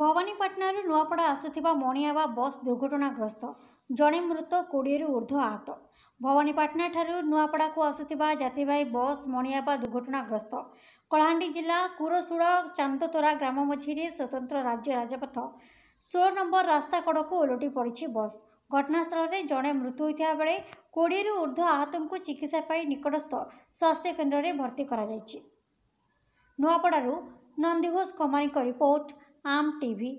ଭବାନୀପାଟଣାରୁ ନୂଆପଡ଼ା ଆସୁଥିବା ମଣିଆବା ବସ୍ ଦୁର୍ଘଟଣାଗ୍ରସ୍ତ ଜଣେ ମୃତ କୋଡ଼ିଏରୁ ଉର୍ଦ୍ଧ୍ୱ ଆହତ ଭବାନୀପାଟଣାଠାରୁ ନୂଆପଡ଼ାକୁ ଆସୁଥିବା ଯାତ୍ରୀବାହୀ ବସ୍ ମଣିଆବା ଦୁର୍ଘଟଣାଗ୍ରସ୍ତ କଳାହାଣ୍ଡି ଜିଲ୍ଲା କୁରସୁଳ ଚାନ୍ଦତୋରା ଗ୍ରାମ ମଝିରେ ସ୍ୱତନ୍ତ୍ର ରାଜ୍ୟ ରାଜପଥ ଷୋହଳ ନମ୍ବର ରାସ୍ତା କଡ଼କୁ ଓଲଟି ପଡ଼ିଛି ବସ୍ ଘଟଣାସ୍ଥଳରେ ଜଣେ ମୃତ୍ୟୁ ହୋଇଥିବା ବେଳେ କୋଡ଼ିଏରୁ ଉର୍ଦ୍ଧ୍ୱ ଆହତଙ୍କୁ ଚିକିତ୍ସା ପାଇଁ ନିକଟସ୍ଥ ସ୍ୱାସ୍ଥ୍ୟ କେନ୍ଦ୍ରରେ ଭର୍ତ୍ତି କରାଯାଇଛି ନୂଆପଡ଼ାରୁ ନନ୍ଦିଘୋଷ କମାରୀଙ୍କ ରିପୋର୍ଟ आम टी वी